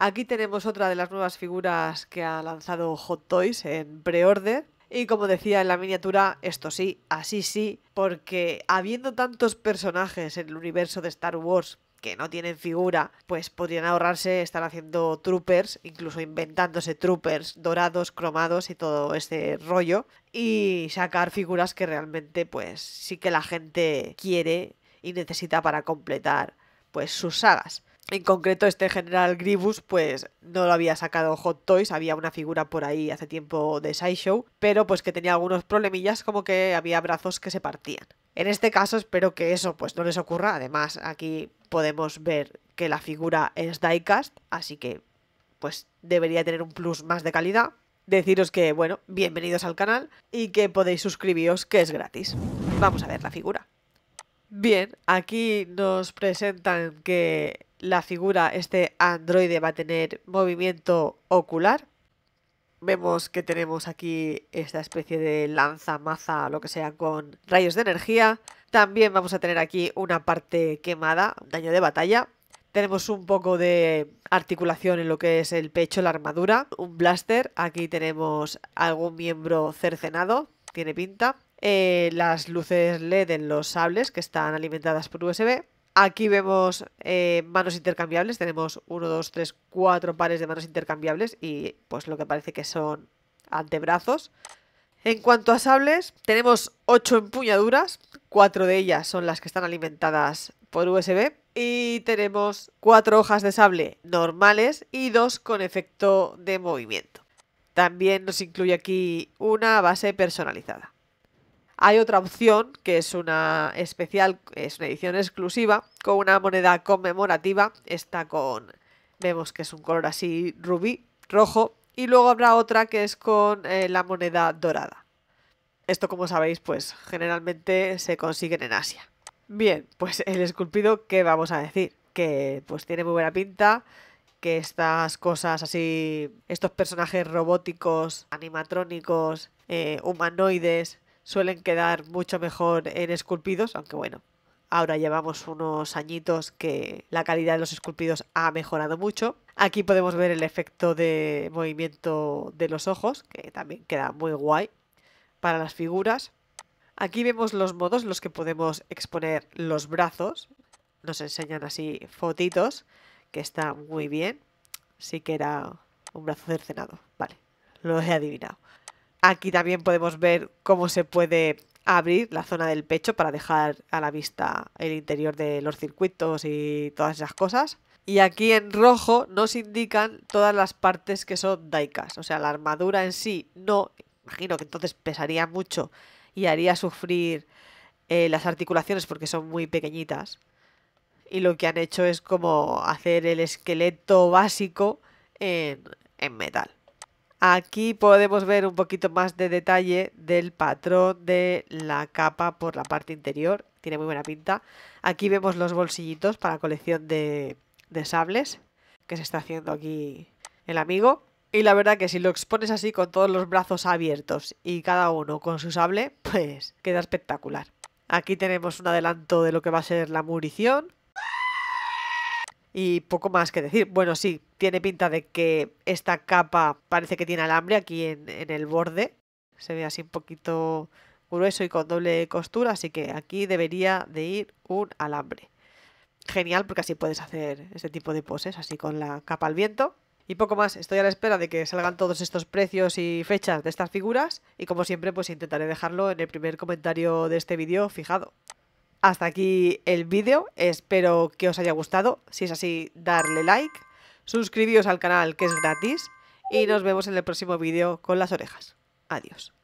Aquí tenemos otra de las nuevas figuras que ha lanzado Hot Toys en pre Y como decía en la miniatura, esto sí, así sí, porque habiendo tantos personajes en el universo de Star Wars que no tienen figura, pues podrían ahorrarse estar haciendo troopers, incluso inventándose troopers dorados, cromados y todo ese rollo, y sacar figuras que realmente pues sí que la gente quiere necesita para completar pues sus sagas. En concreto, este general Gribus, pues no lo había sacado Hot Toys, había una figura por ahí hace tiempo de Sideshow, pero pues que tenía algunos problemillas, como que había brazos que se partían. En este caso, espero que eso pues no les ocurra. Además, aquí podemos ver que la figura es diecast, así que pues debería tener un plus más de calidad. Deciros que, bueno, bienvenidos al canal y que podéis suscribiros, que es gratis. Vamos a ver la figura. Bien, aquí nos presentan que la figura, este androide, va a tener movimiento ocular. Vemos que tenemos aquí esta especie de lanza, maza, lo que sea, con rayos de energía. También vamos a tener aquí una parte quemada, daño de batalla. Tenemos un poco de articulación en lo que es el pecho, la armadura, un blaster. Aquí tenemos algún miembro cercenado, tiene pinta eh, las luces LED en los sables que están alimentadas por USB. Aquí vemos eh, manos intercambiables, tenemos 1, 2, 3, 4 pares de manos intercambiables y pues lo que parece que son antebrazos. En cuanto a sables, tenemos 8 empuñaduras, 4 de ellas son las que están alimentadas por USB y tenemos 4 hojas de sable normales y 2 con efecto de movimiento. También nos incluye aquí una base personalizada. Hay otra opción que es una especial, es una edición exclusiva con una moneda conmemorativa. Esta con, vemos que es un color así rubí, rojo. Y luego habrá otra que es con eh, la moneda dorada. Esto, como sabéis, pues generalmente se consiguen en Asia. Bien, pues el esculpido, ¿qué vamos a decir? Que pues tiene muy buena pinta, que estas cosas así, estos personajes robóticos, animatrónicos, eh, humanoides, suelen quedar mucho mejor en esculpidos, aunque bueno, ahora llevamos unos añitos que la calidad de los esculpidos ha mejorado mucho. Aquí podemos ver el efecto de movimiento de los ojos, que también queda muy guay para las figuras. Aquí vemos los modos en los que podemos exponer los brazos. Nos enseñan así fotitos, que está muy bien. Sí que era un brazo cercenado, vale, lo he adivinado. Aquí también podemos ver cómo se puede abrir la zona del pecho para dejar a la vista el interior de los circuitos y todas esas cosas. Y aquí en rojo nos indican todas las partes que son daicas. O sea, la armadura en sí no, imagino que entonces pesaría mucho y haría sufrir eh, las articulaciones porque son muy pequeñitas. Y lo que han hecho es como hacer el esqueleto básico en metal. Aquí podemos ver un poquito más de detalle del patrón de la capa por la parte interior. Tiene muy buena pinta. Aquí vemos los bolsillitos para colección de, sables que se está haciendo aquí el amigo. Y la verdad que si lo expones así con todos los brazos abiertos y cada uno con su sable, pues queda espectacular. Aquí tenemos un adelanto de lo que va a ser la munición. Y poco más que decir. Bueno, sí, tiene pinta de que esta capa parece que tiene alambre aquí en, el borde. Se ve así un poquito grueso y con doble costura, así que aquí debería de ir un alambre. Genial, porque así puedes hacer este tipo de poses, así con la capa al viento. Y poco más, estoy a la espera de que salgan todos estos precios y fechas de estas figuras y como siempre pues intentaré dejarlo en el primer comentario de este vídeo fijado. Hasta aquí el vídeo, espero que os haya gustado. Si es así, darle like, suscribiros al canal que es gratis y nos vemos en el próximo vídeo con las orejas. Adiós.